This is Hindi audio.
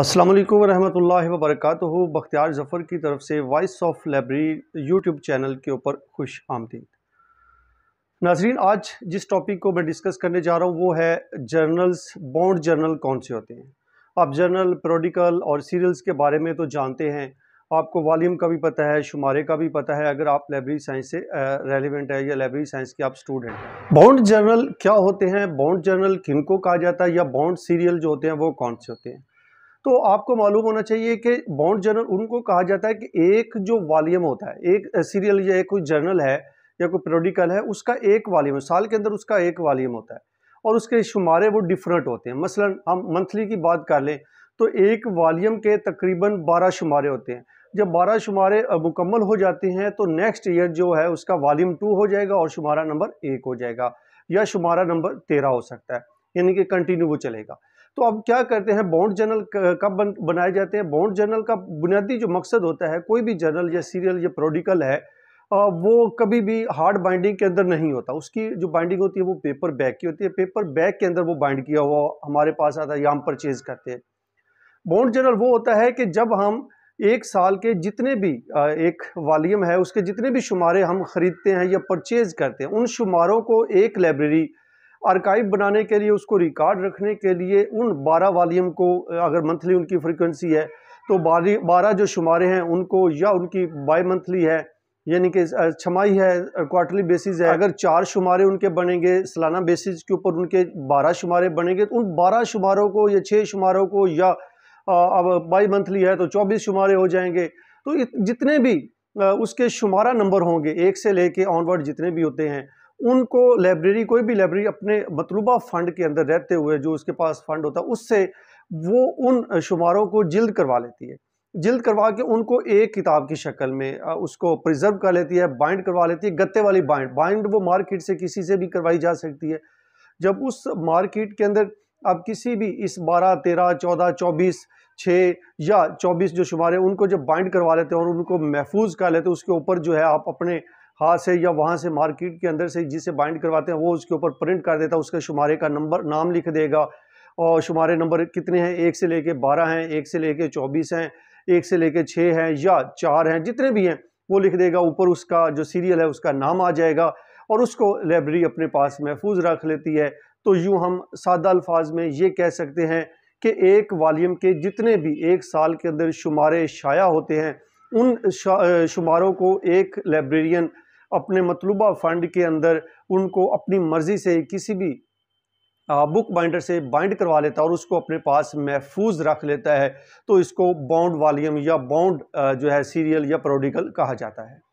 अस्सलाम वालेकुम रहमतुल्लाहि व बरकातुहू बख्तियार ज़फ़र की तरफ से voice of library YouTube channel के ऊपर खुश आमदीद नाजरीन आज जिस टॉपिक को मैं डिस्कस करने जा रहा हूँ वो है जर्नल्स बॉन्ड जर्नल कौन से होते हैं आप जर्नल प्रोडिकल और सीरियल्स के बारे में तो जानते हैं आपको वॉल्यूम का भी पता है शुमारे का भी पता है अगर आप लाइब्रेरी साइंस से रेलिवेंट है या लाइब्रेरी साइंस के आप स्टूडेंट हैं बॉन्ड जर्नल क्या होते हैं बॉन्ड जर्नल को कहा जाता है या बॉन्ड सीरियल जो होते हैं वो कौन से होते हैं तो आपको मालूम होना चाहिए कि बॉन्ड जर्नल उनको कहा जाता है कि एक जो वॉल्यूम होता है एक सीरियल या एक कोई जर्नल है या कोई पेरोडिकल है उसका एक वॉल्यूम साल के अंदर उसका एक वॉल्यूम होता है और उसके शुमारे वो डिफरेंट होते हैं मसलन हम मंथली की बात कर लें तो एक वॉल्यूम के तकरीबन बारह शुमारे होते हैं जब बारह शुमारे मुकम्मल हो जाते हैं तो नेक्स्ट ईयर जो है उसका वॉल्यूम टू हो जाएगा और शुमारा नंबर एक हो जाएगा या शुमारा नंबर तेरह हो सकता है यानी कि कंटिन्यू वो चलेगा तो अब क्या करते हैं बॉन्ड जर्नल कब बन, बनाए जाते हैं बॉन्ड जर्नल का बुनियादी जो मकसद होता है कोई भी जर्नल या सीरियल या प्रोडिकल है वो कभी भी हार्ड बाइंडिंग के अंदर नहीं होता उसकी जो बाइंडिंग होती है वो पेपर बैग की होती है पेपर बैग के अंदर वो बाइंड किया हुआ हमारे पास आता है या हम परचेज़ करते हैं बॉन्ड जर्नल वो होता है कि जब हम एक साल के जितने भी एक वालीम है उसके जितने भी शुमारे हम ख़रीदते हैं या परचेज़ करते हैं उन शुमारों को एक लाइब्रेरी आर्काइव बनाने के लिए उसको रिकॉर्ड रखने के लिए उन बारह वालीम को अगर मंथली उनकी फ्रिक्वेंसी है तो बारह जो शुमारे हैं उनको या उनकी बाई मंथली है यानी कि छमाही है क्वार्टरली बेसिस है अगर चार शुमारे उनके बनेंगे सालाना बेसिस के ऊपर उनके बारह शुमारे बनेंगे तो उन बारह शुमारों को या छः शुमारों को या अब बाई मंथली है तो चौबीस शुमारे हो जाएंगे तो जितने भी उसके शुमारा नंबर होंगे एक से लेके ऑनवर्ड जितने भी होते हैं उनको लाइब्रेरी कोई भी लाइब्रेरी अपने मतलूबा फ़ंड के अंदर रहते हुए जो उसके पास फ़ंड होता है उससे वो उन शुमारों को जल्द करवा लेती है जल्द करवा के उनको एक किताब की शक्ल में उसको प्रिजर्व कर लेती है बाइंड करवा लेती है गत्ते वाली बाइंड बाइंड वो मार्केट से किसी से भी करवाई जा सकती है जब उस मार्केट के अंदर आप किसी भी इस बारह तेरह चौदह चौबीस छः या चौबीस जो शुमार है उनको जब बाइंड करवा लेते हैं और उनको महफूज कर लेते हैं उसके ऊपर जो है आप अपने हाथ से या वहाँ से मार्केट के अंदर से जिसे बाइंड करवाते हैं वो उसके ऊपर प्रिंट कर देता है उसके शुमारे का नंबर नाम लिख देगा और शुमारे नंबर कितने हैं एक से लेके बारह हैं एक से लेके चौबीस हैं एक से लेके छः हैं या चार हैं जितने भी हैं वो लिख देगा ऊपर उसका जो सीरियल है उसका नाम आ जाएगा और उसको लाइब्रेरी अपने पास महफूज रख लेती है तो यूँ हम सादा अल्फाज में ये कह सकते हैं कि एक वालीम के जितने भी एक साल के अंदर शुमारे शाया होते हैं उन शुमारों को एक लाइब्रेरियन अपने मतलूबा फ़ंड के अंदर उनको अपनी मर्ज़ी से किसी भी बुक बाइंडर से बाइंड करवा लेता है और उसको अपने पास महफूज रख लेता है तो इसको बॉन्ड वालीम या बॉन्ड जो है सीरियल या प्रोडिकल कहा जाता है